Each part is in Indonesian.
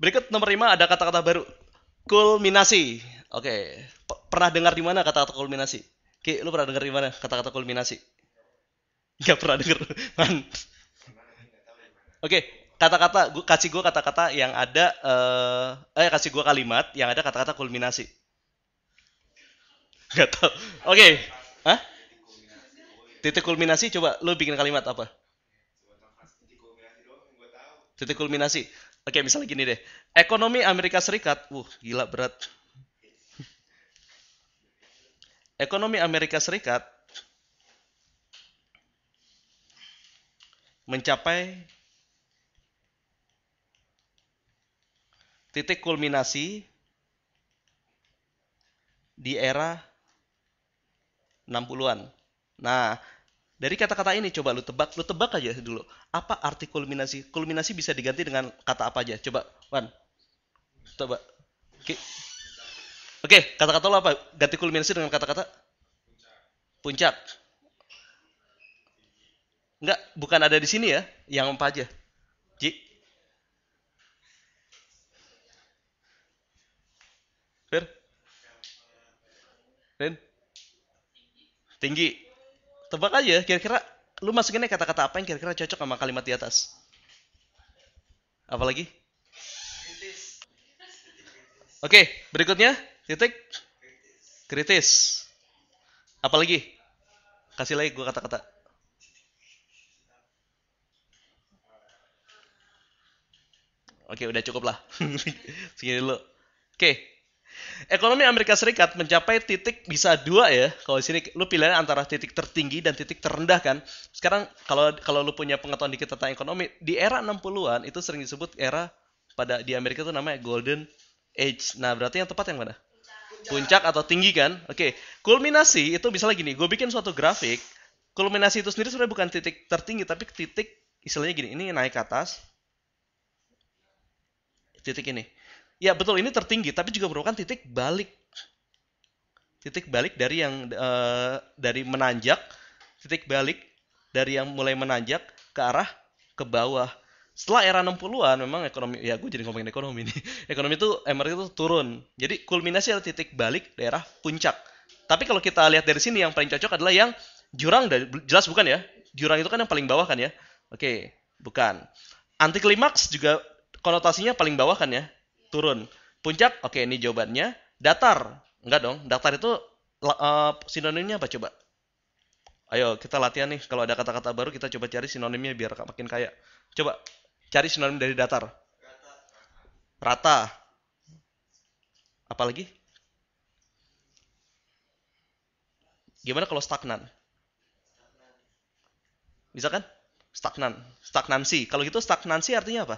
Berikut nomor 5 ada kata-kata baru. Kulminasi. Oke. Okay. Pernah dengar di mana kata-kata kulminasi? Ki, lu pernah dengar di mana kata-kata kulminasi? Gak pernah dengar. Oke, okay. kata-kata gua kasih gue kata-kata yang ada uh, eh kasih gue kalimat yang ada kata-kata kulminasi. Gak tau. Oke. Okay. Hah? Titik kulminasi coba lu bikin kalimat apa? Titik kulminasi. Oke, misalnya gini deh. Ekonomi Amerika Serikat, wah gila berat. Ekonomi Amerika Serikat mencapai titik kulminasi di era 60-an. Nah, dari kata-kata ini coba lu tebak, lu tebak aja dulu. Apa arti kulminasi? Kulminasi bisa diganti dengan kata apa aja? Coba, Wan. Coba. Oke. Okay. Oke, okay, kata-kata lo apa? Ganti kulminasi dengan kata-kata puncak. Enggak, bukan ada di sini ya. Yang apa aja? Ji. Fir. Ren, Tinggi. Tebak aja, kira-kira lu masukinnya kata-kata apa yang kira-kira cocok sama kalimat di atas? Apalagi? Oke, okay, berikutnya titik kritis. Apalagi? Kasih lagi gue kata-kata. Oke, okay, udah cukup lah. Segini dulu. Oke, okay, Ekonomi Amerika Serikat mencapai titik bisa dua ya. Kalau di sini lu pilihannya antara titik tertinggi dan titik terendah kan. Sekarang kalau kalau lu punya pengetahuan dikit tentang ekonomi, di era 60-an itu sering disebut era pada di Amerika itu namanya Golden Age. Nah, berarti yang tepat yang mana? Puncak, atau tinggi kan? Oke. Okay. Kulminasi itu bisa lagi nih. gue bikin suatu grafik. Kulminasi itu sendiri sebenarnya bukan titik tertinggi tapi titik istilahnya gini, ini naik ke atas. Titik ini ya betul ini tertinggi tapi juga merupakan titik balik titik balik dari yang uh, dari menanjak titik balik dari yang mulai menanjak ke arah ke bawah setelah era 60-an memang ekonomi ya gue jadi ngomongin ekonomi nih ekonomi itu MRT itu turun jadi kulminasi adalah titik balik daerah puncak tapi kalau kita lihat dari sini yang paling cocok adalah yang jurang dari, jelas bukan ya jurang itu kan yang paling bawah kan ya oke bukan anti klimaks juga konotasinya paling bawah kan ya turun. Puncak, oke ini jawabannya. Datar, enggak dong. Datar itu uh, sinonimnya apa coba? Ayo kita latihan nih. Kalau ada kata-kata baru kita coba cari sinonimnya biar makin kaya. Coba cari sinonim dari datar. Rata. Apalagi? Gimana kalau stagnan? Bisa kan? Stagnan. Stagnansi. Kalau gitu stagnansi artinya apa?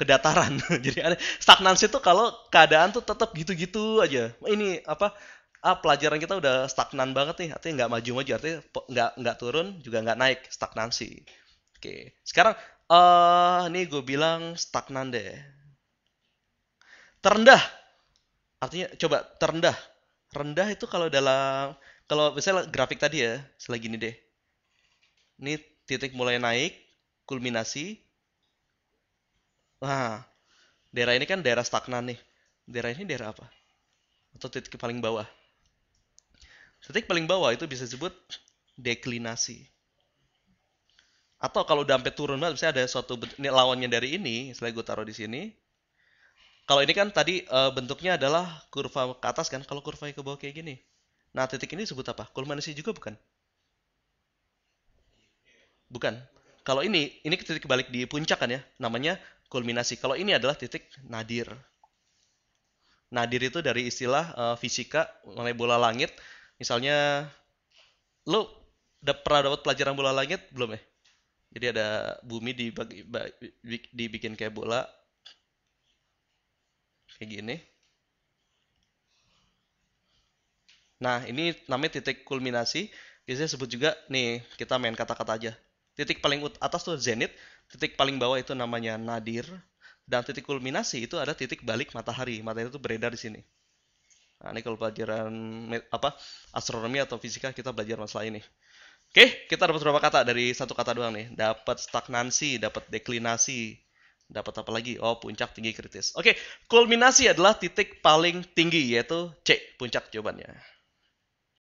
kedataran. Jadi ada stagnansi tuh kalau keadaan tuh tetap gitu-gitu aja. Ini apa? Ah, pelajaran kita udah stagnan banget nih, artinya nggak maju-maju, artinya nggak nggak turun juga nggak naik, stagnansi. Oke, sekarang eh uh, ini gue bilang stagnan deh. Terendah, artinya coba terendah. Rendah itu kalau dalam kalau misalnya grafik tadi ya, selagi ini deh. Ini titik mulai naik, kulminasi, Nah, daerah ini kan daerah stagnan nih. Daerah ini daerah apa? Atau titik paling bawah? Titik paling bawah itu bisa disebut deklinasi. Atau kalau udah sampai turun banget, misalnya ada suatu ini lawannya dari ini, setelah gue taruh di sini. Kalau ini kan tadi e, bentuknya adalah kurva ke atas kan, kalau kurva ke bawah kayak gini. Nah, titik ini disebut apa? Kulminasi juga bukan? Bukan. Kalau ini, ini titik balik di puncak kan ya, namanya kulminasi. Kalau ini adalah titik nadir. Nadir itu dari istilah uh, fisika mengenai bola langit. Misalnya lo udah pernah dapat pelajaran bola langit belum ya? Jadi ada bumi dibagi, dibikin kayak bola kayak gini. Nah, ini namanya titik kulminasi. Biasanya sebut juga nih, kita main kata-kata aja. Titik paling atas tuh zenit, titik paling bawah itu namanya nadir dan titik kulminasi itu ada titik balik matahari matahari itu beredar di sini nah, ini kalau pelajaran apa astronomi atau fisika kita belajar masalah ini oke kita dapat berapa kata dari satu kata doang nih dapat stagnansi dapat deklinasi dapat apa lagi oh puncak tinggi kritis oke kulminasi adalah titik paling tinggi yaitu C puncak jawabannya